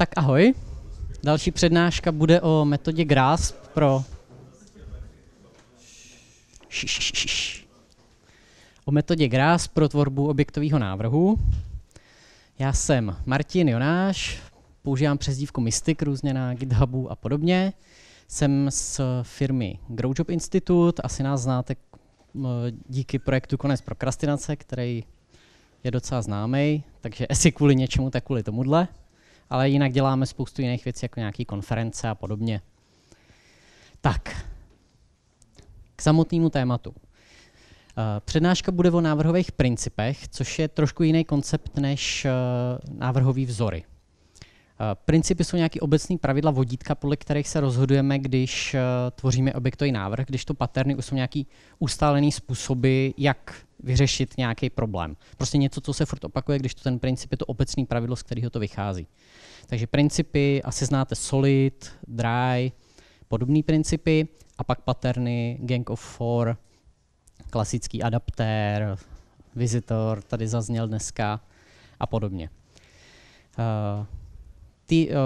Tak ahoj. Další přednáška bude o metodě GRASP pro... O metodě GRASP pro tvorbu objektového návrhu. Já jsem Martin Jonáš, používám přezdívku Mystic různě na GitHubu a podobně. Jsem z firmy Growjob Institute, asi nás znáte díky projektu Konec prokrastinace, který je docela známý, takže asi kvůli něčemu, tak kvůli tomuhle ale jinak děláme spoustu jiných věcí, jako nějaké konference a podobně. Tak, k samotnému tématu. Eh, přednáška bude o návrhových principech, což je trošku jiný koncept než eh, návrhový vzory. Eh, principy jsou nějaké obecné pravidla vodítka, podle kterých se rozhodujeme, když tvoříme objektový návrh, když to paterny už jsou nějaké ustálené způsoby, jak vyřešit nějaký problém. Prostě něco, co se furt opakuje, když to ten princip je to obecný pravidlo, z kterého to vychází. Takže principy, asi znáte solid, dry, podobné principy, a pak paterny, gang of four, klasický adaptér, visitor, tady zazněl dneska a podobně. Uh, ty uh,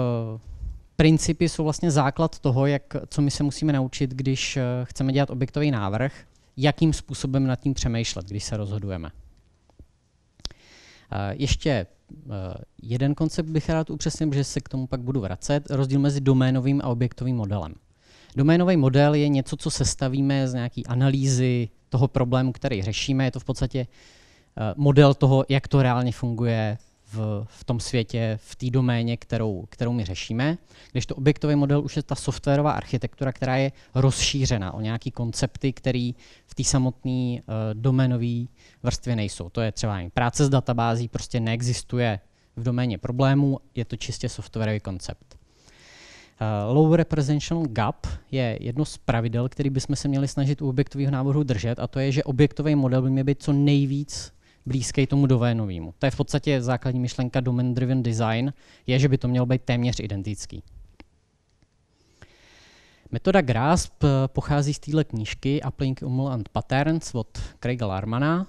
principy jsou vlastně základ toho, jak, co my se musíme naučit, když uh, chceme dělat objektový návrh jakým způsobem nad tím přemýšlet, když se rozhodujeme. Ještě e, jeden koncept bych rád upřesnil, že se k tomu pak budu vracet. Rozdíl mezi doménovým a objektovým modelem. Doménový model je něco, co sestavíme z nějaké analýzy toho problému, který řešíme. Je to v podstatě e, model toho, jak to reálně funguje v, v tom světě, v té doméně, kterou, kterou my řešíme. Když to objektový model už je ta softwarová architektura, která je rozšířena o nějaké koncepty, které v té samotné uh, doménové vrstvě nejsou. To je třeba práce s databází, prostě neexistuje v doméně problémů, je to čistě softwarový koncept. Uh, low representational gap je jedno z pravidel, který bychom se měli snažit u objektového návrhu držet, a to je, že objektový model by měl být co nejvíc blízký tomu dovénovýmu. To je v podstatě základní myšlenka domain-driven design, je, že by to mělo být téměř identický. Metoda GRASP eh, pochází z téhle knížky Applying and Patterns od Craiga Larmana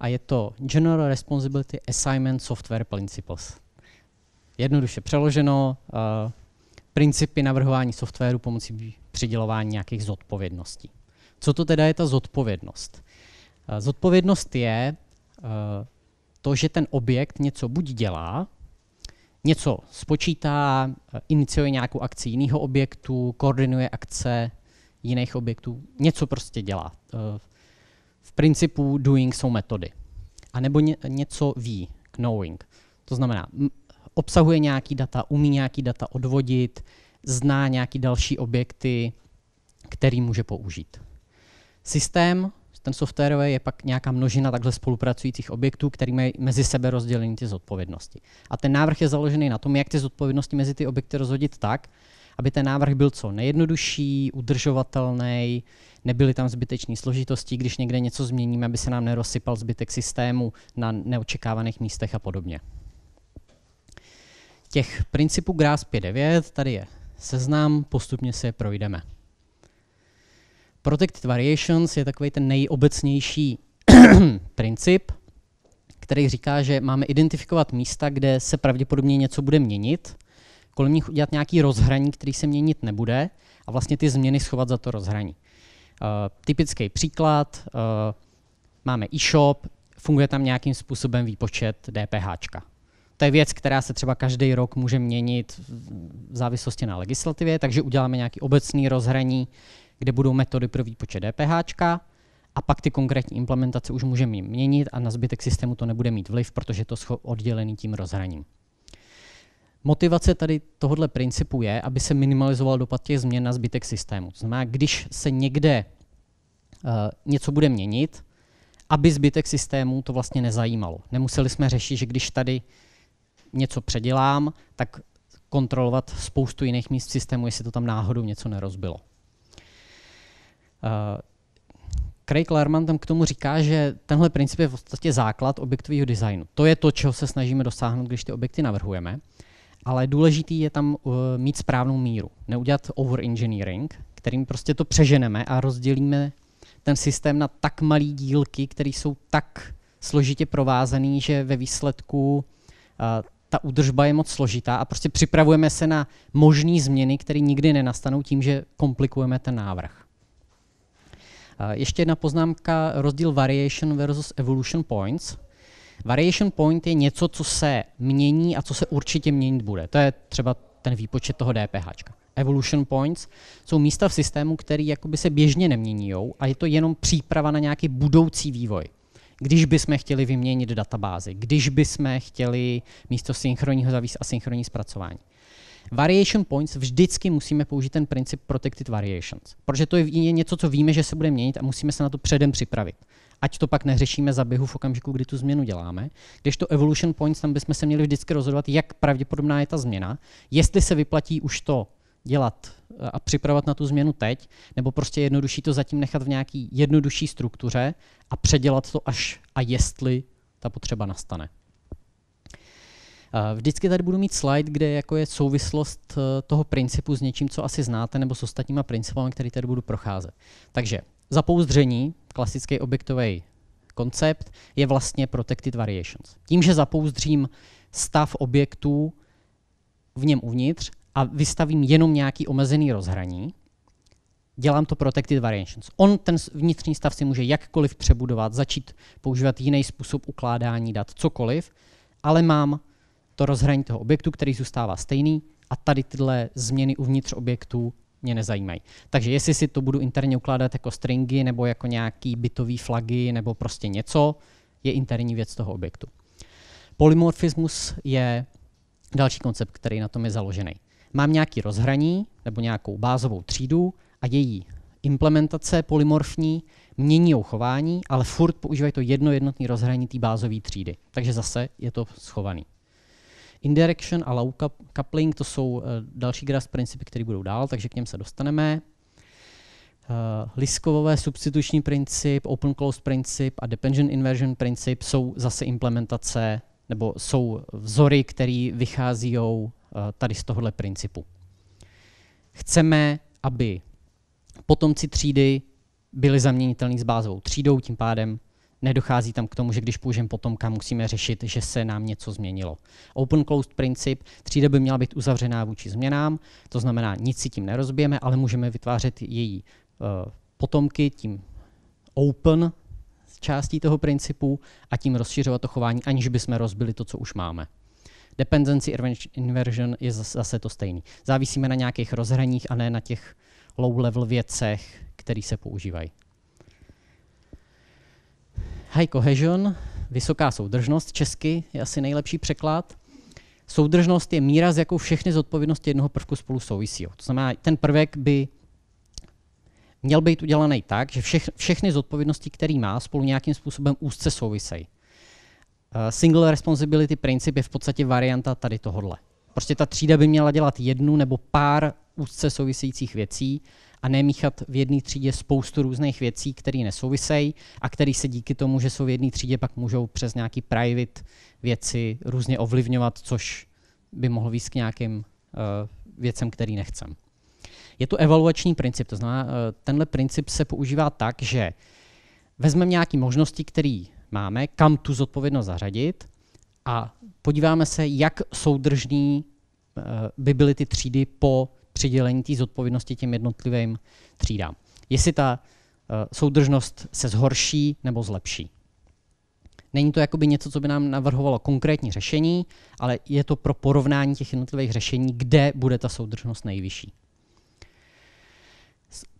a je to General Responsibility Assignment Software Principles. Jednoduše přeloženo, uh, principy navrhování softwaru pomocí přidělování nějakých zodpovědností. Co to teda je ta zodpovědnost? Eh, zodpovědnost je, Eh, to, že ten objekt něco buď dělá, něco spočítá, eh, iniciuje nějakou akci jiného objektu, koordinuje akce jiných objektů, něco prostě dělá. Eh, v principu doing jsou metody. A nebo něco ví, knowing. To znamená, obsahuje nějaký data, umí nějaký data odvodit, zná nějaký další objekty, který může použít. Systém ten softwarový je pak nějaká množina takhle spolupracujících objektů, který mají mezi sebe rozdělené ty zodpovědnosti. A ten návrh je založený na tom, jak ty zodpovědnosti mezi ty objekty rozhodit tak, aby ten návrh byl co nejjednodušší, udržovatelný, nebyly tam zbytečné složitosti, když někde něco změníme, aby se nám nerozsypal zbytek systému na neočekávaných místech a podobně. Těch principů GRASP 5.9 tady je seznam, postupně se je projdeme. Protected Variations je takový ten nejobecnější princip, který říká, že máme identifikovat místa, kde se pravděpodobně něco bude měnit, kolem nich udělat nějaký rozhraní, který se měnit nebude a vlastně ty změny schovat za to rozhraní. Uh, typický příklad, uh, máme e-shop, funguje tam nějakým způsobem výpočet DPH. To je věc, která se třeba každý rok může měnit v závislosti na legislativě, takže uděláme nějaký obecný rozhraní, kde budou metody pro výpočet DPH, a pak ty konkrétní implementace už můžeme měnit a na zbytek systému to nebude mít vliv, protože je to oddělený tím rozhraním. Motivace tady tohohle principu je, aby se minimalizoval dopad těch změn na zbytek systému. To znamená, když se někde uh, něco bude měnit, aby zbytek systému to vlastně nezajímalo. Nemuseli jsme řešit, že když tady něco předělám, tak kontrolovat spoustu jiných míst v systému, jestli to tam náhodou něco nerozbilo. Eh, Craig Lerman tam k tomu říká, že tenhle princip je v podstatě základ objektového designu. To je to, čeho se snažíme dosáhnout, když ty objekty navrhujeme, ale důležitý je tam uh, mít správnou míru, neudělat overengineering, kterým prostě to přeženeme a rozdělíme ten systém na tak malé dílky, které jsou tak složitě provázané, že ve výsledku uh, ta údržba je moc složitá a prostě připravujeme se na možné změny, které nikdy nenastanou tím, že komplikujeme ten návrh. Ještě jedna poznámka, rozdíl variation versus evolution points. Variation point je něco, co se mění a co se určitě měnit bude. To je třeba ten výpočet toho DPH. Evolution points jsou místa v systému, které jakoby se běžně nemění a je to jenom příprava na nějaký budoucí vývoj. Když bychom chtěli vyměnit databázy, když bychom chtěli místo synchronního a asynchronní zpracování variation points vždycky musíme použít ten princip protected variations, protože to je něco, co víme, že se bude měnit a musíme se na to předem připravit. Ať to pak neřešíme za běhu v okamžiku, kdy tu změnu děláme. Když to evolution points, tam bychom se měli vždycky rozhodovat, jak pravděpodobná je ta změna, jestli se vyplatí už to dělat eh, a připravovat na tu změnu teď, nebo prostě jednodušší to zatím nechat v nějaký jednodušší struktuře a předělat to až a jestli ta potřeba nastane. Vždycky tady budu mít slide, kde jako je souvislost eh, toho principu s něčím, co asi znáte, nebo s ostatníma principy, které tady budu procházet. Takže zapouzdření, klasický objektový koncept, je vlastně protected variations. Tím, že zapouzdřím stav objektů v něm uvnitř a vystavím jenom nějaký omezený rozhraní, dělám to protected variations. On ten vnitřní stav si může jakkoliv přebudovat, začít používat jiný způsob ukládání dat, cokoliv, ale mám to rozhraní toho objektu, který zůstává stejný a tady tyhle změny uvnitř objektu mě nezajímají. Takže jestli si to budu interně ukládat jako stringy nebo jako nějaký bytový flagy nebo prostě něco, je interní věc toho objektu. Polymorfismus je další koncept, který na tom je založený. Mám nějaký rozhraní nebo nějakou bázovou třídu a její implementace polymorfní mění chování, ale furt používají to jedno jednotné rozhraní té bázové třídy. Takže zase je to schovaný. Indirection a low coupling to jsou eh, další graph principy, které budou dál, takže k něm se dostaneme. Uh, liskovové substituční princip, open close princip a dependent inversion princip jsou zase implementace nebo jsou vzory, které vychází uh, eh, tady z tohohle principu. Chceme, aby potomci třídy byli zaměnitelní s bázovou třídou, tím pádem Nedochází tam k tomu, že když použijeme potomka, musíme řešit, že se nám něco změnilo. Open-closed princip, třída by měla být uzavřená vůči změnám, to znamená, nic si tím nerozbijeme, ale můžeme vytvářet její uh, potomky tím open částí toho principu a tím rozšiřovat to chování, aniž bychom rozbili to, co už máme. Dependency inversion je zase to stejný. Závisíme na nějakých rozhraních a ne na těch low-level věcech, které se používají. High cohesion, vysoká soudržnost, česky je asi nejlepší překlad. Soudržnost je míra, s jakou všechny zodpovědnosti jednoho prvku spolu souvisí. To znamená, ten prvek by měl být udělaný tak, že všech, všechny zodpovědnosti, který má, spolu nějakým způsobem úzce souvisejí. Eh, Single responsibility princip je v podstatě varianta tady tohohle. Prostě ta třída by měla dělat jednu nebo pár úzce souvisejících věcí, a nemíchat v jedné třídě spoustu různých věcí, které nesouvisejí a které se díky tomu, že jsou v jedné třídě, pak můžou přes nějaký private věci různě ovlivňovat, což by mohlo víc k nějakým uh, věcem, který nechcem. Je to evaluační princip, to znamená, uh, tenhle princip se používá tak, že vezmeme nějaké možnosti, které máme, kam tu zodpovědnost zařadit a podíváme se, jak soudržný eh, by byly ty třídy po přidělení té zodpovědnosti těm jednotlivým třídám. Jestli ta eh, soudržnost se zhorší nebo zlepší. Není to jakoby něco, co by nám navrhovalo konkrétní řešení, ale je to pro porovnání těch jednotlivých řešení, kde bude ta soudržnost nejvyšší.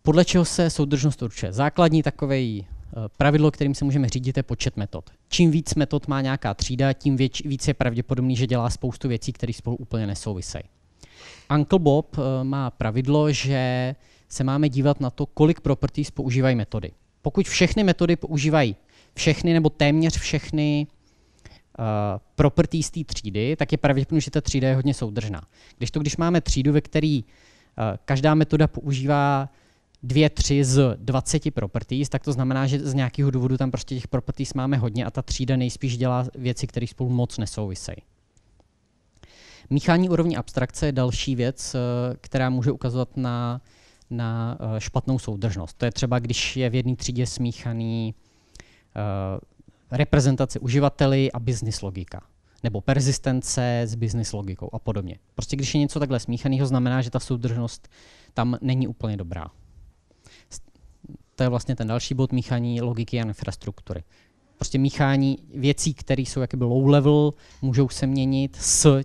Podle čeho se soudržnost určuje? Základní takové eh, pravidlo, kterým se můžeme řídit, je počet metod. Čím víc metod má nějaká třída, tím víc je pravděpodobný, že dělá spoustu věcí, které spolu úplně nesouvisejí. Uncle Bob eh, má pravidlo, že se máme dívat na to, kolik properties používají metody. Pokud všechny metody používají všechny nebo téměř všechny uh, properties té třídy, tak je pravděpodobné, že ta třída je hodně soudržná. Když to, když máme třídu, ve které uh, eh, každá metoda používá dvě, tři z 20 properties, tak to znamená, že z nějakého důvodu tam prostě těch properties máme hodně a ta třída nejspíš dělá věci, které spolu moc nesouvisejí. Míchání úrovně abstrakce je další věc, eh, která může ukazovat na, na eh, špatnou soudržnost. To je třeba, když je v jedné třídě smíchaný eh, reprezentace uživateli a business logika nebo persistence s business logikou a podobně. Prostě když je něco takhle smíchaného, znamená, že ta soudržnost tam není úplně dobrá. To je vlastně ten další bod míchání logiky a infrastruktury. Prostě míchání věcí, které jsou jakoby low level, můžou se měnit s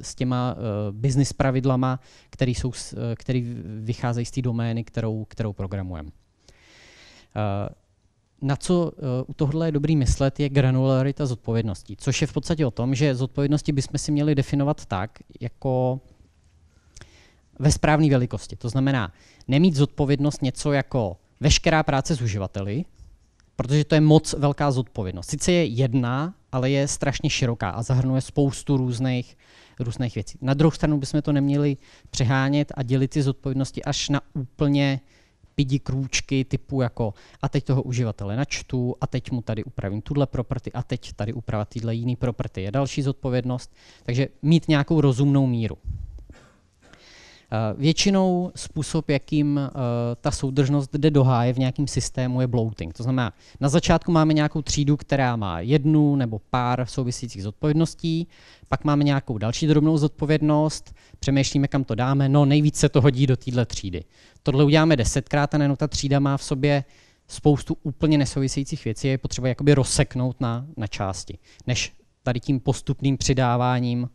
s těma uh, business pravidlama, který jsou, uh, který vycházejí z té domény, kterou, kterou programujeme. Uh, na co uh, u tohle je dobrý myslet, je granularita zodpovědností, což je v podstatě o tom, že zodpovědnosti bychom si měli definovat tak, jako ve správné velikosti. To znamená, nemít zodpovědnost něco jako veškerá práce s uživateli, protože to je moc velká zodpovědnost. Sice je jedna, ale je strašně široká a zahrnuje spoustu různých různých věcí. Na druhou stranu bychom to neměli přehánět a dělit ty zodpovědnosti až na úplně pidi krůčky typu jako a teď toho uživatele načtu a teď mu tady upravím tuhle property a teď tady uprava tyhle jiný property je další zodpovědnost. Takže mít nějakou rozumnou míru. Eh, většinou způsob, jakým eh, ta soudržnost jde do háje v nějakém systému, je bloating. To znamená, na začátku máme nějakou třídu, která má jednu nebo pár souvisících zodpovědností, pak máme nějakou další drobnou zodpovědnost, přemýšlíme, kam to dáme, no nejvíc se to hodí do téhle třídy. Tohle uděláme desetkrát a najednou ta třída má v sobě spoustu úplně nesouvisejících věcí, je potřeba jakoby rozseknout na, na části, než tady tím postupným přidáváním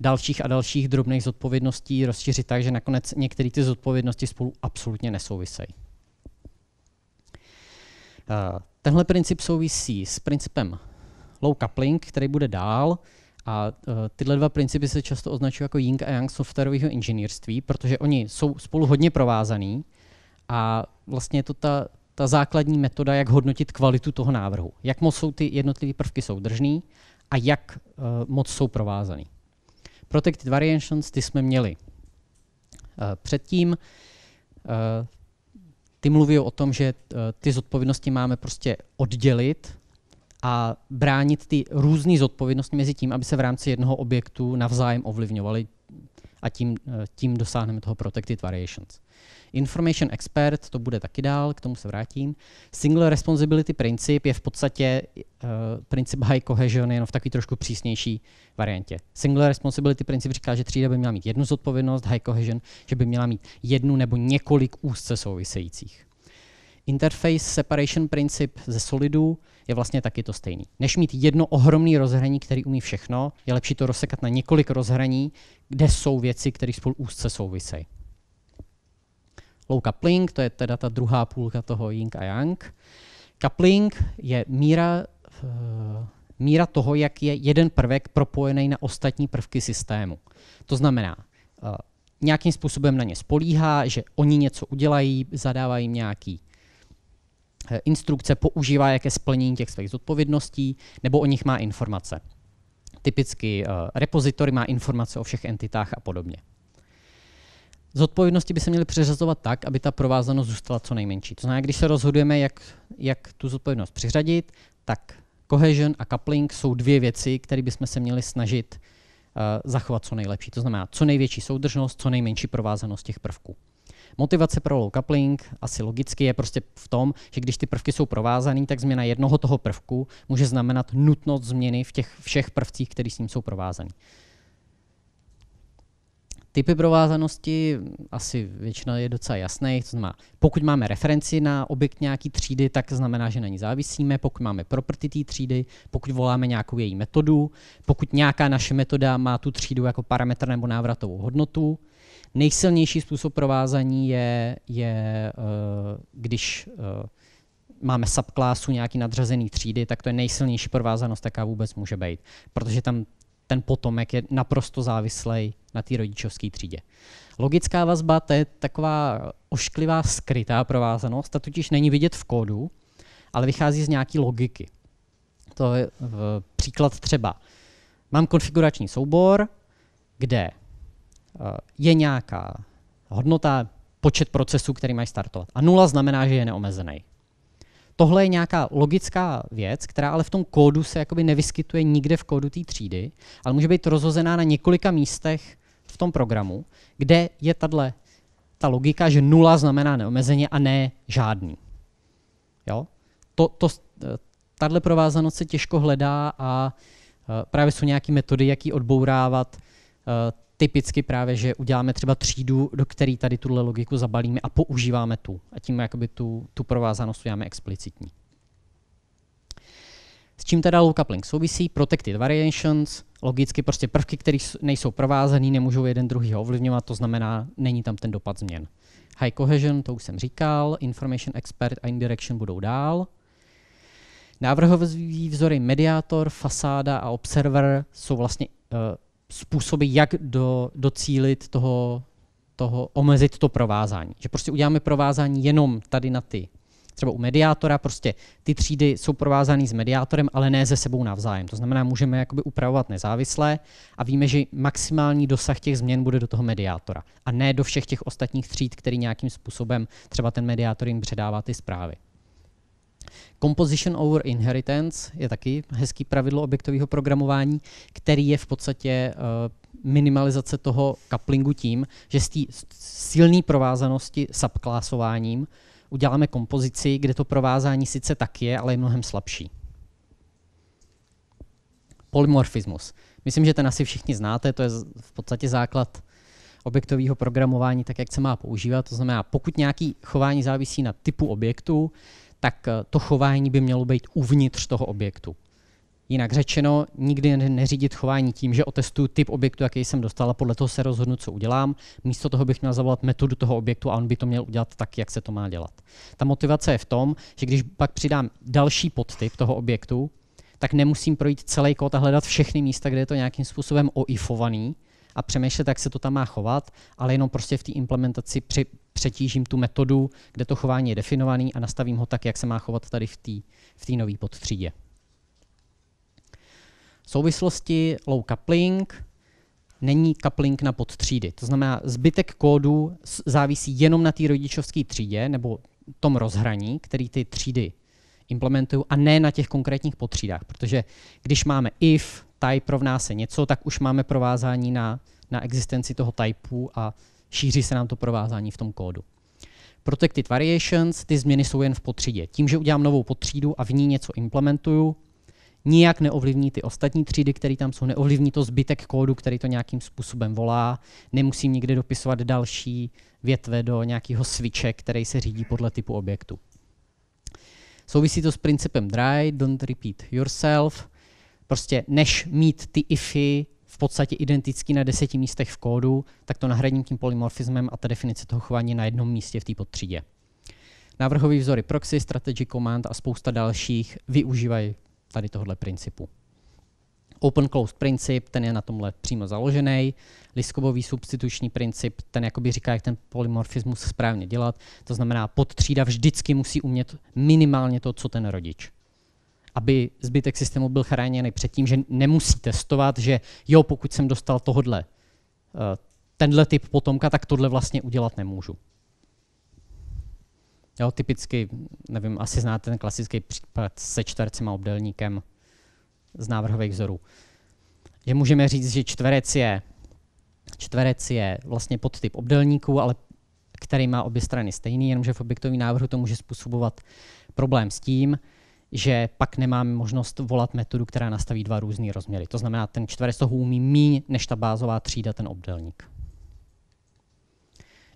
dalších a dalších drobných zodpovědností rozšířit tak, že nakonec některé ty zodpovědnosti spolu absolutně nesouvisejí. Eh, tenhle princip souvisí s principem low coupling, který bude dál. A eh, tyhle dva principy se často označují jako Ying a Yang softwarového inženýrství, protože oni jsou spolu hodně provázaný a vlastně je to ta, ta základní metoda, jak hodnotit kvalitu toho návrhu. Jak moc jsou ty jednotlivé prvky soudržný a jak eh, moc jsou provázaný. Protected Variations, ty jsme měli eh, předtím. Eh, ty mluví o tom, že eh, ty zodpovědnosti máme prostě oddělit a bránit ty různé zodpovědnosti mezi tím, aby se v rámci jednoho objektu navzájem ovlivňovaly a tím, eh, tím dosáhneme toho Protected Variations. Information Expert, to bude taky dál, k tomu se vrátím. Single Responsibility princip je v podstatě uh, princip High Cohesion jenom v takový trošku přísnější variantě. Single Responsibility princip říká, že třída by měla mít jednu zodpovědnost, High Cohesion, že by měla mít jednu nebo několik úzce souvisejících. Interface Separation princip ze Solidu, je vlastně taky to stejný. Než mít jedno ohromné rozhraní, který umí všechno, je lepší to rozsekat na několik rozhraní, kde jsou věci, které spolu úzce souvisejí. Low coupling, to je teda ta druhá půlka toho yin a Yang. Coupling je míra, uh, míra toho, jak je jeden prvek propojený na ostatní prvky systému. To znamená, uh, nějakým způsobem na ně spolíhá, že oni něco udělají, zadávají nějaký Eh, instrukce používá jaké splnění těch svých zodpovědností, nebo o nich má informace. Typicky eh, repozitory má informace o všech entitách a podobně. Zodpovědnosti by se měly přeřazovat tak, aby ta provázanost zůstala co nejmenší. To znamená, když se rozhodujeme, jak, jak tu zodpovědnost přiřadit, tak cohesion a coupling jsou dvě věci, které bychom se měli snažit uh, zachovat co nejlepší. To znamená co největší soudržnost, co nejmenší provázanost těch prvků. Motivace pro low coupling asi logicky je prostě v tom, že když ty prvky jsou provázané, tak změna jednoho toho prvku může znamenat nutnost změny v těch všech prvcích, které s ním jsou provázané. Typy provázanosti asi většina je docela jasný. To znamená, pokud máme referenci na objekt nějaký třídy, tak znamená, že na ní závisíme. Pokud máme property té třídy, pokud voláme nějakou její metodu, pokud nějaká naše metoda má tu třídu jako parametr nebo návratovou hodnotu, nejsilnější způsob provázání je, je eh, když eh, máme subklásu nějaký nadřazený třídy, tak to je nejsilnější provázanost, jaká vůbec může být, protože tam ten potomek je naprosto závislý na té rodičovské třídě. Logická vazba to je taková ošklivá skrytá provázanost, ta totiž není vidět v kódu, ale vychází z nějaké logiky. To je eh, příklad třeba. Mám konfigurační soubor, kde Eh, je nějaká hodnota, počet procesů, který mají startovat. A nula znamená, že je neomezený. Tohle je nějaká logická věc, která ale v tom kódu se jakoby nevyskytuje nikde v kódu té třídy, ale může být rozhozená na několika místech v tom programu, kde je tato, ta logika, že nula znamená neomezeně a ne žádný. Jo? To, to, eh, tato provázanost se těžko hledá a eh, právě jsou nějaké metody, jak ji odbourávat typicky právě, že uděláme třeba třídu, do které tady tuhle logiku zabalíme a používáme tu. A tím jakoby tu, tu provázanost uděláme explicitní. S čím teda low coupling souvisí? Protected variations, logicky prostě prvky, které nejsou provázané, nemůžou jeden druhý ovlivňovat, to znamená, není tam ten dopad změn. High cohesion, to už jsem říkal, information expert a indirection budou dál. Návrhové vzory mediátor, fasáda a observer jsou vlastně uh, způsoby, jak do, docílit toho, toho, omezit to provázání. Že prostě uděláme provázání jenom tady na ty třeba u mediátora, prostě ty třídy jsou provázány s mediátorem, ale ne ze sebou navzájem. To znamená, můžeme jakoby upravovat nezávisle a víme, že maximální dosah těch změn bude do toho mediátora a ne do všech těch ostatních tříd, který nějakým způsobem třeba ten mediátor jim předává ty zprávy. Composition over inheritance je taky hezký pravidlo objektového programování, který je v podstatě eh, minimalizace toho couplingu tím, že z té silné provázanosti subklásováním uděláme kompozici, kde to provázání sice tak je, ale je mnohem slabší. Polymorfismus. Myslím, že ten asi všichni znáte, to je v podstatě základ objektového programování, tak jak se má používat. To znamená, pokud nějaké chování závisí na typu objektu, tak eh, to chování by mělo být uvnitř toho objektu. Jinak řečeno, nikdy neřídit chování tím, že otestuju typ objektu, jaký jsem dostal a podle toho se rozhodnu, co udělám. Místo toho bych měl zavolat metodu toho objektu a on by to měl udělat tak, jak se to má dělat. Ta motivace je v tom, že když pak přidám další podtyp toho objektu, tak nemusím projít celý kód a hledat všechny místa, kde je to nějakým způsobem oifovaný a přemýšlet, jak se to tam má chovat, ale jenom prostě v té implementaci při, přetížím tu metodu, kde to chování je definované a nastavím ho tak, jak se má chovat tady v té v nové podtřídě. V souvislosti low coupling není coupling na podtřídy. To znamená, zbytek kódu závisí jenom na té rodičovské třídě nebo tom rozhraní, který ty třídy implementují a ne na těch konkrétních podtřídách, protože když máme if, type rovná se něco, tak už máme provázání na, na existenci toho typu a šíří se nám to provázání v tom kódu. Protected variations, ty změny jsou jen v potřídě. Tím, že udělám novou potřídu a v ní něco implementuju, nijak neovlivní ty ostatní třídy, které tam jsou, neovlivní to zbytek kódu, který to nějakým způsobem volá, nemusím nikde dopisovat další větve do nějakého switche, který se řídí podle typu objektu. Souvisí to s principem dry, don't repeat yourself, prostě než mít ty ify v podstatě identický na deseti místech v kódu, tak to nahradím tím polymorfismem a ta definice toho chování na jednom místě v té podtřídě. Návrhový vzory proxy, strategy command a spousta dalších využívají tady tohle principu. Open-closed princip, ten je na tomhle přímo založený. Liskobový substituční princip, ten jakoby říká, jak ten polymorfismus správně dělat. To znamená, podtřída vždycky musí umět minimálně to, co ten rodič aby zbytek systému byl chráněný před tím, že nemusí testovat, že jo, pokud jsem dostal tohodle, eh, tenhle typ potomka, tak tohle vlastně udělat nemůžu. Jo, typicky, nevím, asi znáte ten klasický případ se čtvercem a obdelníkem z návrhových vzorů. Že můžeme říct, že čtverec je, čtverec je vlastně podtyp obdelníků, ale který má obě strany stejný, jenomže v objektovém návrhu to může způsobovat problém s tím, že pak nemáme možnost volat metodu, která nastaví dva různé rozměry. To znamená, ten čtverec toho umí míň než ta bázová třída, ten obdelník.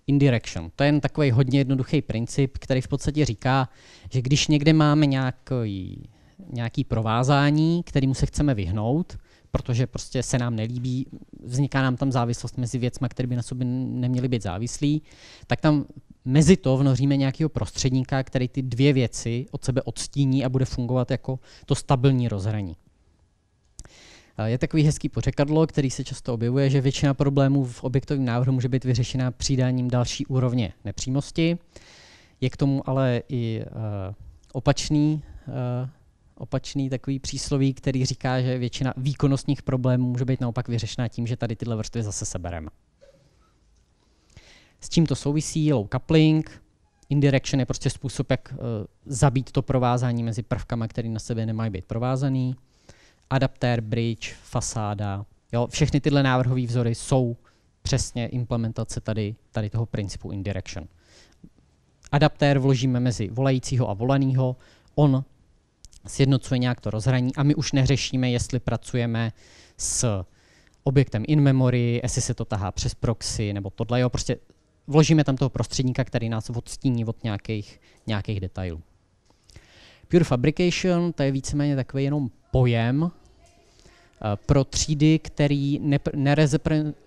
Indirection. To je jen takový hodně jednoduchý princip, který v podstatě říká, že když někde máme nějaký, nějaký provázání, kterému se chceme vyhnout, protože prostě se nám nelíbí, vzniká nám tam závislost mezi věcmi, které by na sobě neměly být závislí, tak tam mezi to vnoříme nějakého prostředníka, který ty dvě věci od sebe odstíní a bude fungovat jako to stabilní rozhraní. Eh, je takový hezký pořekadlo, který se často objevuje, že většina problémů v objektovém návrhu může být vyřešena přidáním další úrovně nepřímosti. Je k tomu ale i uh, opačný, uh, opačný takový přísloví, který říká, že většina výkonnostních problémů může být naopak vyřešena tím, že tady tyhle vrstvy zase sebereme. S čím to souvisí? Low coupling. Indirection je prostě způsob, jak uh, zabít to provázání mezi prvkama, které na sebe nemají být provázaný. Adaptér, bridge, fasáda. Jo, všechny tyhle návrhové vzory jsou přesně implementace tady, tady toho principu indirection. Adaptér vložíme mezi volajícího a volaného, on sjednocuje nějak to rozhraní a my už neřešíme, jestli pracujeme s objektem in memory, jestli se to tahá přes proxy nebo tohle. Jo, prostě vložíme tam toho prostředníka, který nás odstíní od nějakých, nějakých detailů. Pure Fabrication, to je víceméně takový jenom pojem eh, pro třídy, které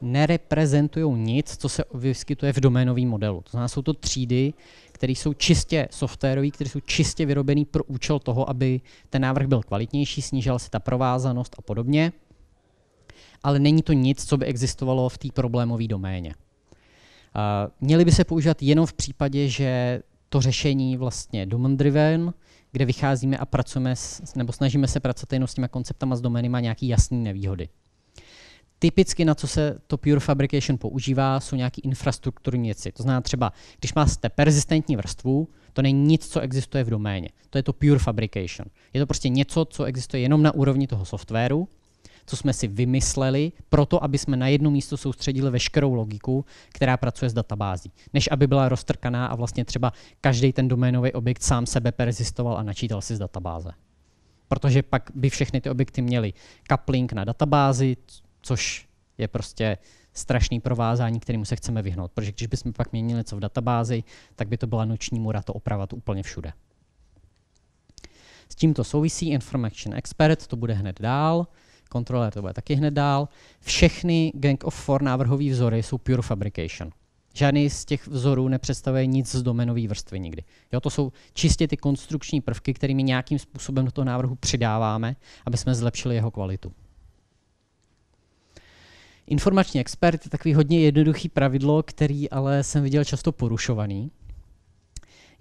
nereprezentují nic, co se vyskytuje v doménovém modelu. To znamená, jsou to třídy, které jsou čistě softwarové, které jsou čistě vyrobené pro účel toho, aby ten návrh byl kvalitnější, snížila se ta provázanost a podobně. Ale není to nic, co by existovalo v té problémové doméně. Měly by se používat jenom v případě, že to řešení vlastně domain driven, kde vycházíme a pracujeme s, nebo snažíme se pracovat jenom s těma konceptama z domény, má nějaký jasný nevýhody. Typicky na co se to Pure Fabrication používá, jsou nějaké infrastrukturní věci. To znamená třeba, když máte persistentní vrstvu, to není nic, co existuje v doméně. To je to Pure Fabrication. Je to prostě něco, co existuje jenom na úrovni toho softwaru co jsme si vymysleli, proto aby jsme na jedno místo soustředili veškerou logiku, která pracuje s databází, než aby byla roztrkaná a vlastně třeba každý ten doménový objekt sám sebe persistoval a načítal si z databáze. Protože pak by všechny ty objekty měly coupling na databázi, což je prostě strašný provázání, kterému se chceme vyhnout. Protože když bychom pak měnili něco v databázi, tak by to byla noční mura to opravat úplně všude. S tímto souvisí Information Expert, to bude hned dál kontroler to bude taky hned dál. Všechny Gang of Four návrhové vzory jsou pure fabrication. Žádný z těch vzorů nepředstavuje nic z domenové vrstvy nikdy. Jo, to jsou čistě ty konstrukční prvky, kterými nějakým způsobem do toho návrhu přidáváme, aby jsme zlepšili jeho kvalitu. Informační expert je takový hodně jednoduchý pravidlo, který ale jsem viděl často porušovaný.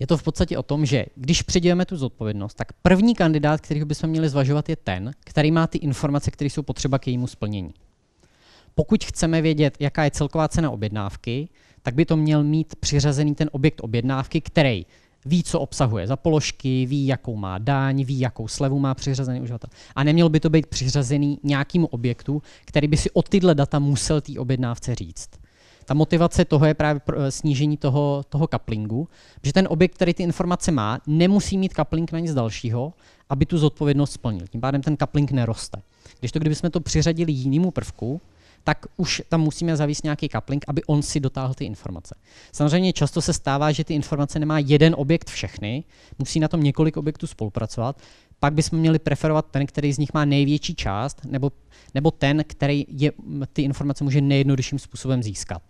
Je to v podstatě o tom, že když přidělíme tu zodpovědnost, tak první kandidát, kterého bychom měli zvažovat, je ten, který má ty informace, které jsou potřeba k jejímu splnění. Pokud chceme vědět, jaká je celková cena objednávky, tak by to měl mít přiřazený ten objekt objednávky, který ví, co obsahuje za položky, ví, jakou má daň, ví, jakou slevu má přiřazený uživatel. A neměl by to být přiřazený nějakému objektu, který by si o tyhle data musel té objednávce říct ta motivace toho je právě eh, snížení toho, toho kaplingu, že ten objekt, který ty informace má, nemusí mít kapling na nic dalšího, aby tu zodpovědnost splnil. Tím pádem ten kapling neroste. Když to, kdybychom to přiřadili jinému prvku, tak už tam musíme zavést nějaký kapling, aby on si dotáhl ty informace. Samozřejmě často se stává, že ty informace nemá jeden objekt všechny, musí na tom několik objektů spolupracovat pak bychom měli preferovat ten, který z nich má největší část, nebo, nebo ten, který je, ty informace může nejjednodušším způsobem získat.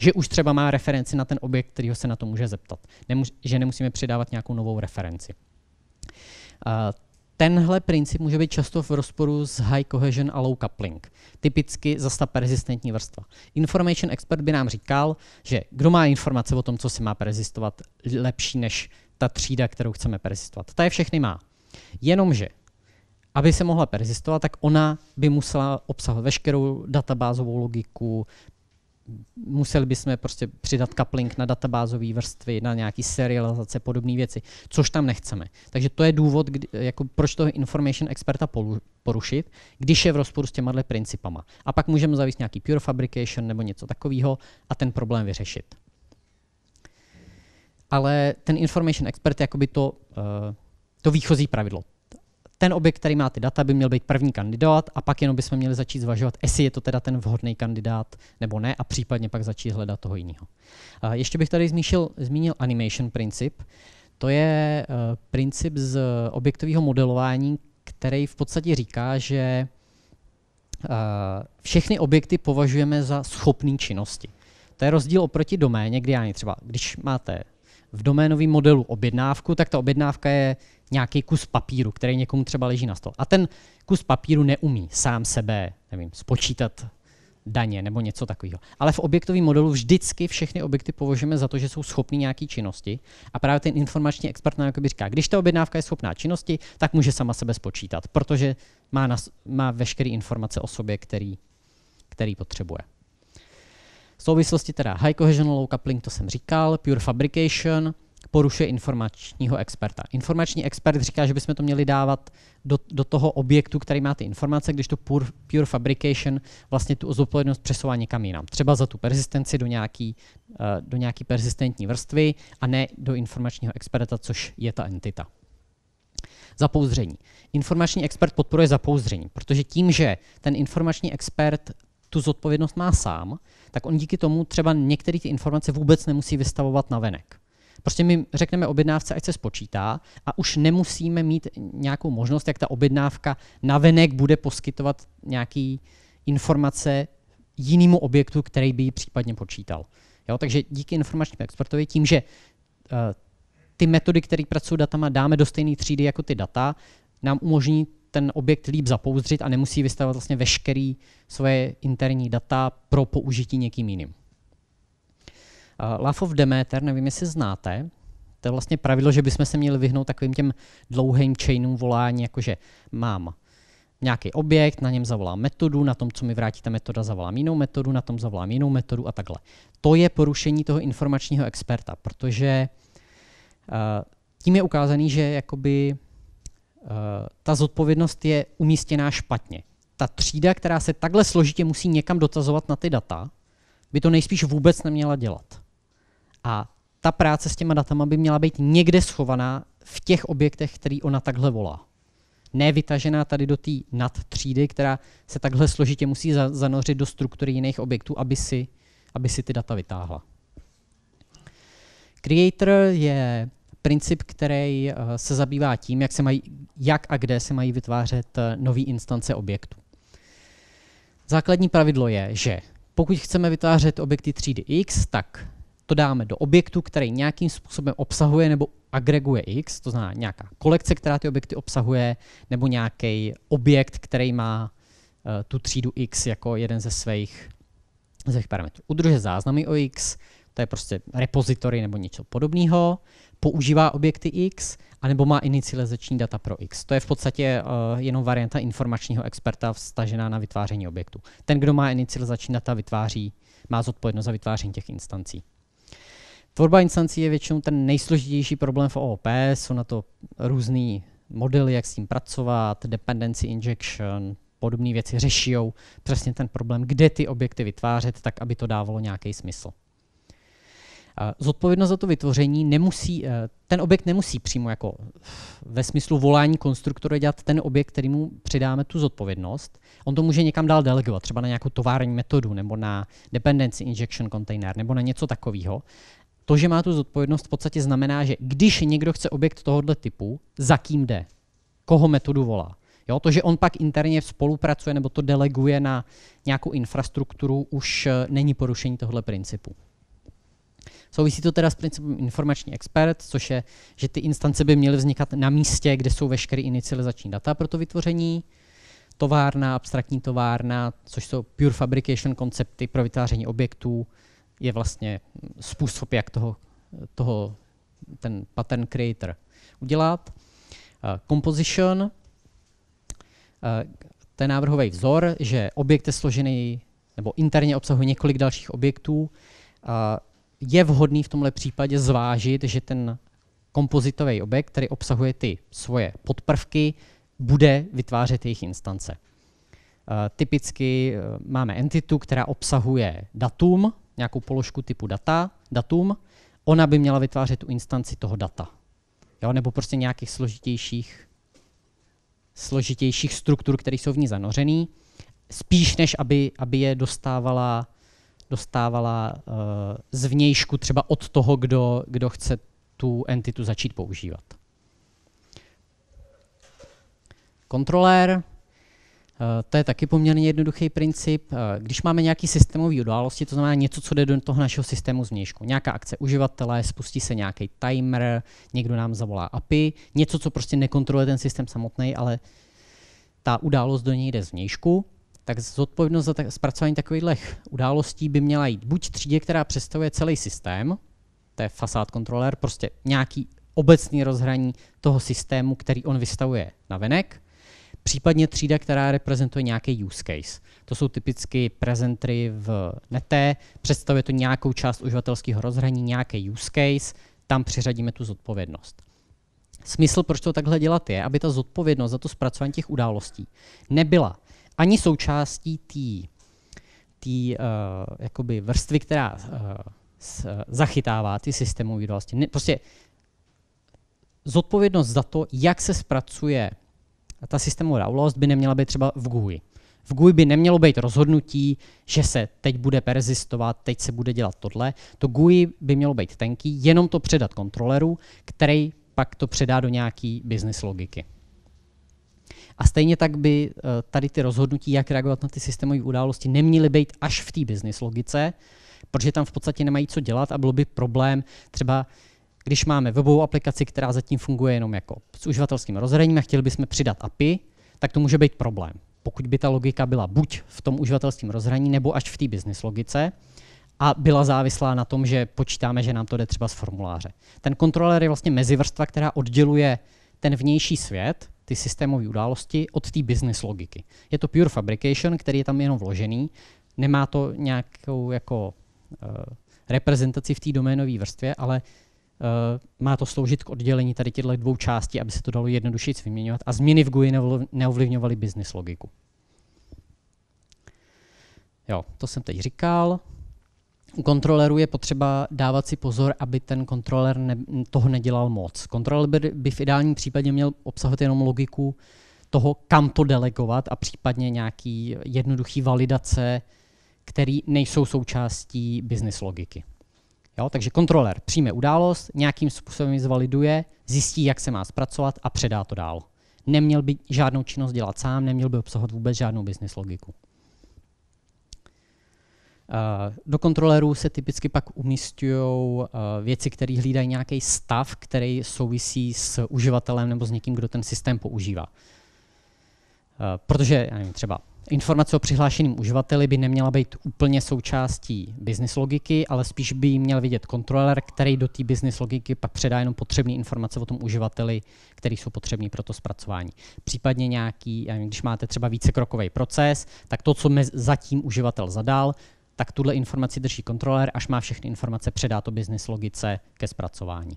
Že už třeba má referenci na ten objekt, ho se na to může zeptat. Nemuž, že nemusíme přidávat nějakou novou referenci. Uh, tenhle princip může být často v rozporu s high cohesion a low coupling, typicky zase ta persistentní vrstva. Information expert by nám říkal, že kdo má informace o tom, co se má persistovat, lepší než ta třída, kterou chceme persistovat. Ta je všechny má. Jenomže, aby se mohla persistovat, tak ona by musela obsahovat veškerou databázovou logiku, museli bychom prostě přidat coupling na databázové vrstvy, na nějaký serializace, podobné věci, což tam nechceme. Takže to je důvod, kdy, jako proč toho information experta porušit, když je v rozporu s těma principama. A pak můžeme zavést nějaký pure fabrication nebo něco takového a ten problém vyřešit. Ale ten information expert jakoby to uh, to výchozí pravidlo. Ten objekt, který má ty data, by měl být první kandidát a pak jenom bychom měli začít zvažovat, jestli je to teda ten vhodný kandidát nebo ne a případně pak začít hledat toho jiného. Ještě bych tady zmíšil, zmínil animation princip. To je eh, princip z objektového modelování, který v podstatě říká, že eh, všechny objekty považujeme za schopné činnosti. To je rozdíl oproti doméně, kdy já třeba, když máte v doménovém modelu objednávku, tak ta objednávka je nějaký kus papíru, který někomu třeba leží na stole. A ten kus papíru neumí sám sebe, nevím, spočítat daně nebo něco takového. Ale v objektovém modelu vždycky všechny objekty považujeme za to, že jsou schopní nějaké činnosti. A právě ten informační expert nám jakoby říká, když ta objednávka je schopná činnosti, tak může sama sebe spočítat, protože má, na, má veškeré informace o sobě, který, který potřebuje. V souvislosti teda high cohesion, low coupling, to jsem říkal, pure fabrication, porušuje informačního experta. Informační expert říká, že bychom to měli dávat do, do toho objektu, který má ty informace, když to pure, pure fabrication vlastně tu zodpovědnost přesouvá někam jinam. Třeba za tu persistenci do nějaký, eh, do nějaký persistentní vrstvy a ne do informačního experta, což je ta entita. Zapouzření. Informační expert podporuje zapouzření, protože tím, že ten informační expert tu zodpovědnost má sám, tak on díky tomu třeba některé ty informace vůbec nemusí vystavovat na venek. Prostě my řekneme objednávce, ať se spočítá a už nemusíme mít nějakou možnost, jak ta objednávka navenek bude poskytovat nějaký informace jinému objektu, který by ji případně počítal. Jo, takže díky informačnímu expertovi, tím, že eh, ty metody, které pracují datama, dáme do stejné třídy jako ty data, nám umožní ten objekt líp zapouzdřit a nemusí vystavovat vlastně veškerý svoje interní data pro použití někým jiným. Eh, Love of Demeter, nevím, jestli znáte, to je vlastně pravidlo, že bychom se měli vyhnout takovým těm dlouhým chainům volání, jakože mám nějaký objekt, na něm zavolám metodu, na tom, co mi vrátí ta metoda, zavolám jinou metodu, na tom zavolám jinou metodu a takhle. To je porušení toho informačního experta, protože uh, tím je ukázaný, že jakoby uh, ta zodpovědnost je umístěná špatně. Ta třída, která se takhle složitě musí někam dotazovat na ty data, by to nejspíš vůbec neměla dělat. A ta práce s těma datama by měla být někde schovaná v těch objektech, který ona takhle volá. Ne vytažená tady do té nadtřídy, která se takhle složitě musí za- zanořit do struktury jiných objektů, aby si, aby si ty data vytáhla. Creator je princip, který eh, se zabývá tím, jak, se mají, jak a kde se mají vytvářet eh, nové instance objektů. Základní pravidlo je, že pokud chceme vytvářet objekty třídy X, tak to dáme do objektu, který nějakým způsobem obsahuje nebo agreguje X, to znamená nějaká kolekce, která ty objekty obsahuje, nebo nějaký objekt, který má uh, tu třídu X jako jeden ze svých, ze parametrů. Udruže záznamy o X, to je prostě repozitory nebo něco podobného, používá objekty X, anebo má inicializační data pro X. To je v podstatě uh, jenom varianta informačního experta vstažená na vytváření objektu. Ten, kdo má inicializační data, vytváří, má zodpovědnost za vytváření těch instancí. Tvorba instancí je většinou ten nejsložitější problém v OOP, jsou na to různý modely, jak s tím pracovat, dependency injection, podobné věci řeší přesně ten problém, kde ty objekty vytvářet, tak aby to dávalo nějaký smysl. Zodpovědnost za to vytvoření nemusí, eh, ten objekt nemusí přímo jako ve smyslu volání konstruktora dělat ten objekt, kterýmu přidáme tu zodpovědnost. On to může někam dál delegovat, třeba na nějakou tovární metodu, nebo na dependency injection container, nebo na něco takového to, že má tu zodpovědnost, v podstatě znamená, že když někdo chce objekt tohoto typu, za kým jde, koho metodu volá. Jo, to, že on pak interně spolupracuje nebo to deleguje na nějakou infrastrukturu, už eh, není porušení tohle principu. Souvisí to teda s principem informační expert, což je, že ty instance by měly vznikat na místě, kde jsou veškeré inicializační data pro to vytvoření, továrna, abstraktní továrna, což jsou pure fabrication koncepty pro vytváření objektů, je vlastně způsob, jak toho, toho ten pattern creator udělat. Eh, composition, eh, ten návrhový vzor, že objekt je složený nebo interně obsahuje několik dalších objektů, eh, je vhodný v tomhle případě zvážit, že ten kompozitový objekt, který obsahuje ty svoje podprvky, bude vytvářet jejich instance. Typicky máme entitu, která obsahuje datum, nějakou položku typu data, datum, ona by měla vytvářet tu instanci toho data. Jo? Nebo prostě nějakých složitějších, složitějších struktur, které jsou v ní zanořené, spíš než aby, aby je dostávala, dostávala uh, zvnějšku třeba od toho, kdo, kdo chce tu entitu začít používat. Kontrolér, Eh, to je taky poměrně jednoduchý princip. Eh, když máme nějaký systémový události, to znamená něco, co jde do toho našeho systému změšku. Nějaká akce uživatele, spustí se nějaký timer, někdo nám zavolá API, něco, co prostě nekontroluje ten systém samotný, ale ta událost do něj jde zvnějšku, tak zodpovědnost za tak, zpracování takových událostí by měla jít buď třídě, která představuje celý systém, to je fasád kontroler, prostě nějaký obecný rozhraní toho systému, který on vystavuje na venek, Případně třída, která reprezentuje nějaký use case. To jsou typicky prezentry v Nete. představuje to nějakou část uživatelského rozhraní, nějaký use case, tam přiřadíme tu zodpovědnost. Smysl, proč to takhle dělat, je, aby ta zodpovědnost za to zpracování těch událostí nebyla ani součástí té uh, eh, vrstvy, která uh, s, uh, zachytává ty systémové události. Ne, prostě zodpovědnost za to, jak se zpracuje ta systémová událost by neměla být třeba v GUI. V GUI by nemělo být rozhodnutí, že se teď bude persistovat, teď se bude dělat tohle. To GUI by mělo být tenký, jenom to předat kontroleru, který pak to předá do nějaký business logiky. A stejně tak by eh, tady ty rozhodnutí, jak reagovat na ty systémové události, neměly být až v té business logice, protože tam v podstatě nemají co dělat a bylo by problém třeba když máme webovou aplikaci, která zatím funguje jenom jako s uživatelským rozhraním a chtěli bychom přidat API, tak to může být problém. Pokud by ta logika byla buď v tom uživatelském rozhraní, nebo až v té business logice, a byla závislá na tom, že počítáme, že nám to jde třeba z formuláře. Ten kontroler je vlastně mezivrstva, která odděluje ten vnější svět, ty systémové události, od té business logiky. Je to pure fabrication, který je tam jenom vložený, nemá to nějakou jako uh, reprezentaci v té doménové vrstvě, ale Eh, má to sloužit k oddělení tady těchto dvou částí, aby se to dalo jednodušeji vyměňovat a změny v GUI neovlivňovaly business logiku. Jo, to jsem teď říkal. U kontroleru je potřeba dávat si pozor, aby ten kontroler ne, toho nedělal moc. Kontroler by, by v ideálním případě měl obsahovat jenom logiku toho, kam to delegovat a případně nějaký jednoduchý validace, které nejsou součástí business logiky. Jo? Takže kontroler přijme událost, nějakým způsobem ji zvaliduje, zjistí, jak se má zpracovat a předá to dál. Neměl by žádnou činnost dělat sám, neměl by obsahovat vůbec žádnou business logiku. Eh, do kontrolerů se typicky pak umístují eh, věci, které hlídají nějaký stav, který souvisí s uživatelem nebo s někým, kdo ten systém používá. Eh, protože nevím, třeba Informace o přihlášeném uživateli by neměla být úplně součástí business logiky, ale spíš by ji měl vidět kontroler, který do té business logiky pak předá jenom potřebné informace o tom uživateli, které jsou potřebné pro to zpracování. Případně nějaký, když máte třeba vícekrokový proces, tak to, co zatím uživatel zadal, tak tuhle informaci drží kontroler, až má všechny informace, předá to business logice ke zpracování.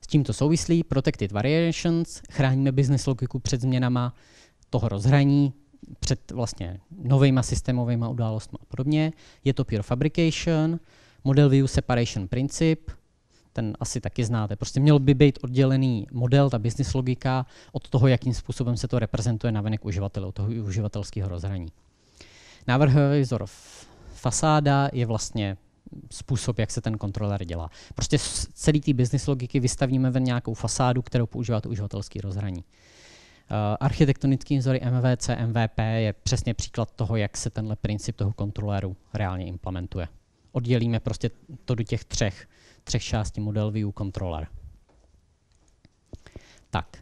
S tímto souvislí Protected Variations, chráníme business logiku před změnama, toho rozhraní před vlastně novejma systémovými událostmi a podobně. Je to Pure Fabrication, Model View Separation Princip, ten asi taky znáte. Prostě měl by být oddělený model, ta business logika, od toho, jakým způsobem se to reprezentuje na venek uživatelů, toho uživatelského rozhraní. Návrhový vzor fasáda je vlastně způsob, jak se ten kontroler dělá. Prostě z celý té business logiky vystavíme ven nějakou fasádu, kterou používá to uživatelský rozhraní. Eh, architektonický vzory MVC, MVP je přesně příklad toho, jak se tenhle princip toho kontroléru reálně implementuje. Oddělíme prostě to do těch třech, třech částí model view controller. Tak,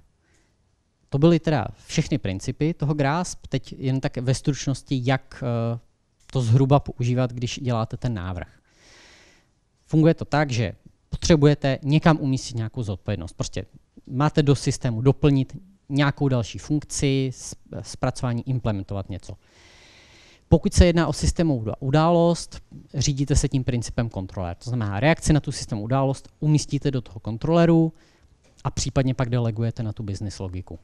to byly teda všechny principy toho GRASP, teď jen tak ve stručnosti, jak eh, to zhruba používat, když děláte ten návrh. Funguje to tak, že potřebujete někam umístit nějakou zodpovědnost. Prostě máte do systému doplnit nějakou další funkci, zpracování implementovat něco. Pokud se jedná o systémovou událost, řídíte se tím principem kontroler. To znamená, reakci na tu systémovou událost umístíte do toho kontroleru a případně pak delegujete na tu business logiku.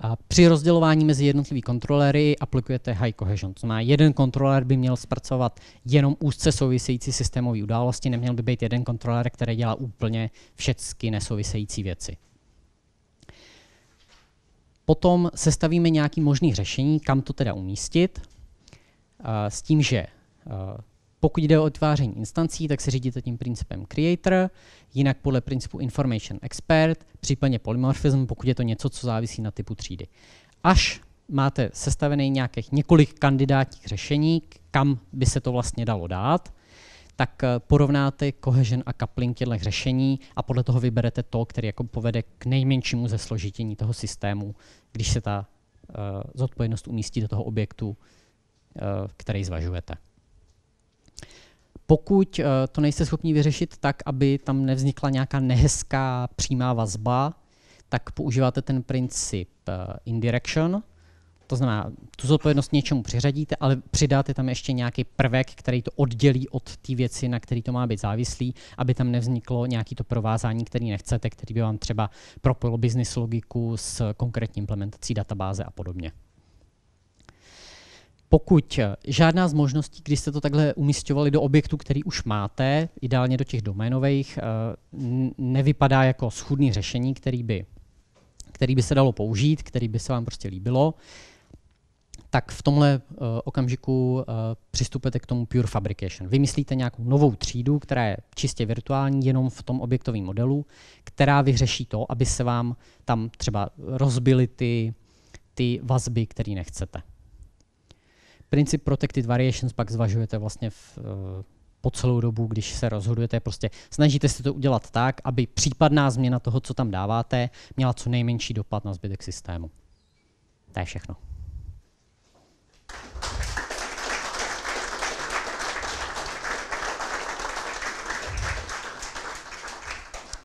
A při rozdělování mezi jednotlivý kontrolery aplikujete high cohesion. To znamená, jeden kontroler by měl zpracovat jenom úzce související systémové události, neměl by být jeden kontroler, který dělá úplně všechny nesouvisející věci. Potom sestavíme nějaké možné řešení, kam to teda umístit, eh, s tím, že eh, pokud jde o otváření instancí, tak se řídíte tím principem creator, jinak podle principu information expert, případně polymorphism, pokud je to něco, co závisí na typu třídy. Až máte sestavený nějakých několik kandidátních řešení, kam by se to vlastně dalo dát, tak eh, porovnáte cohesion a coupling těchto řešení a podle toho vyberete to, které jako povede k nejmenšímu zesložitění toho systému když se ta uh, zodpovědnost umístí do toho objektu, uh, který zvažujete. Pokud uh, to nejste schopni vyřešit tak, aby tam nevznikla nějaká nehezká přímá vazba, tak používáte ten princip uh, indirection, to znamená, tu zodpovědnost něčemu přiřadíte, ale přidáte tam ještě nějaký prvek, který to oddělí od té věci, na který to má být závislý, aby tam nevzniklo nějaké to provázání, který nechcete, který by vám třeba propojil business logiku s konkrétní implementací databáze a podobně. Pokud eh, žádná z možností, když jste to takhle umistovali do objektu, který už máte, ideálně do těch doménových, eh, nevypadá jako schudný řešení, který by, který by se dalo použít, který by se vám prostě líbilo, tak v tomhle uh, okamžiku uh, přistupujete k tomu Pure Fabrication. Vymyslíte nějakou novou třídu, která je čistě virtuální, jenom v tom objektovém modelu, která vyřeší to, aby se vám tam třeba rozbily ty, ty vazby, které nechcete. Princip Protected Variations pak zvažujete vlastně v, uh, po celou dobu, když se rozhodujete. Prostě snažíte se to udělat tak, aby případná změna toho, co tam dáváte, měla co nejmenší dopad na zbytek systému. To je všechno.